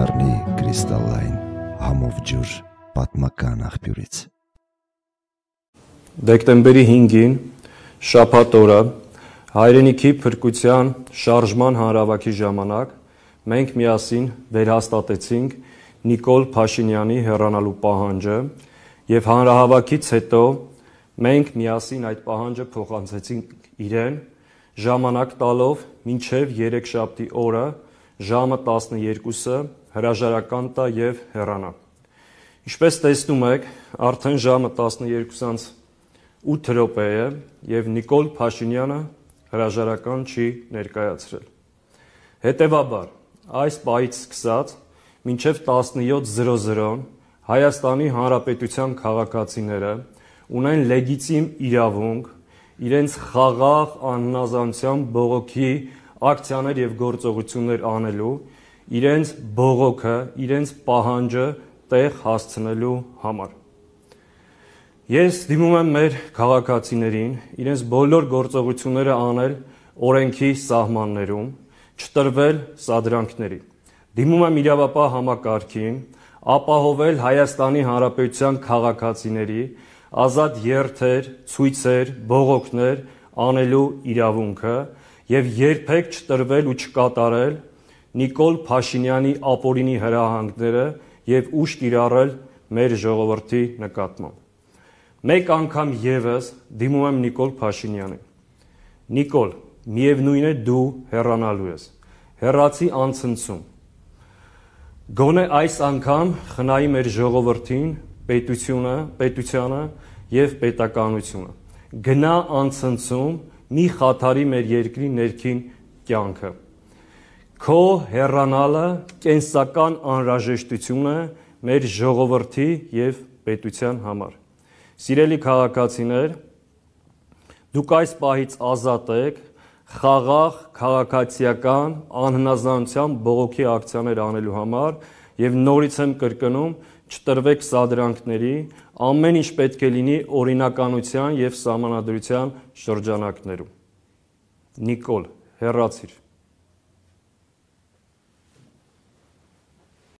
դառնի կրիստալային համով ջուր պատմական աղբյուրից։ Դեկտեմբերի 5-ին շաբաթ օրը հայրենիքի փրկության շարժման հանրավակի ժամանակ մենք միասին վերհաստատեցինք Նիկոլ Փաշինյանի հեռանալու պահանջը եւ հանրահավաքից հետո մենք միասին այդ պահանջը փոխանցեցինք իրեն ժամանակ տալով մինչև 3 շաբթի օրը ժամը 12-ը հրաժարական տա եւ հեռանա։ Ինչպես տեսնում եք, արդեն ժամը 12:08 րոպե է եւ Նիկոլ Փաշինյանը հրաժարական չի ներկայացրել։ Հետևաբար, այս պահից սկսած մինչև 17:00 Հայաստանի Հանրապետության քաղաքացիները ունեն լեգիտիմ իրավունք իրենց խաղաղ աննազանության բողոքի ակցիաներ եւ գործողություններ անելու իրենց բողոքը, իրենց պահանջը տեղ հասցնելու համար։ Ես դիմում եմ մեր քաղաքացիներին իրենց բոլոր գործողությունները անել օրենքի սահմաններում, չտրվել սադրանքների։ Դիմում եմ իրավապահ համակարգին, ապահովել Հայաստանի Հանրապետության քաղաքացիների ազատ երթեր, ցույցեր, բողոքներ անելու իրավունքը եւ երբեք չտրվել ու չկատարել Նիկոլ Փաշինյանի ապօրինի հրահանգները եւ ուշ կիրառել մեր ժողովրդի նկատմամբ։ Մեկ անգամ եւս դիմում եմ Նիկոլ Փաշինյանին։ Նիկոլ, միևնույն է դու հեռանալու ես։ Հեռացի անցնցում։ Գոնե այս անգամ խնայի մեր ժողովրդին, պետությունը, պետությանը եւ պետականությունը։ Գնա անցնցում մի խաթարի մեր երկրի ներքին կյանքը։ Քո հեռանալը, կենսական անհրաժեշտությունը մեր ժողովրդի եւ պետության համար։ Սիրելի քաղաքացիներ, դուք այս պահից ազատ եք խաղաղ քաղաքացիական անհնազանդության բողոքի ակցիաներ անելու համար եւ նորից եմ կրկնում չտրվեք սադրանքների ամեն ինչ պետք է լինի օրինականության եւ համանadrության շրջանակներում Նիկոլ հերացիր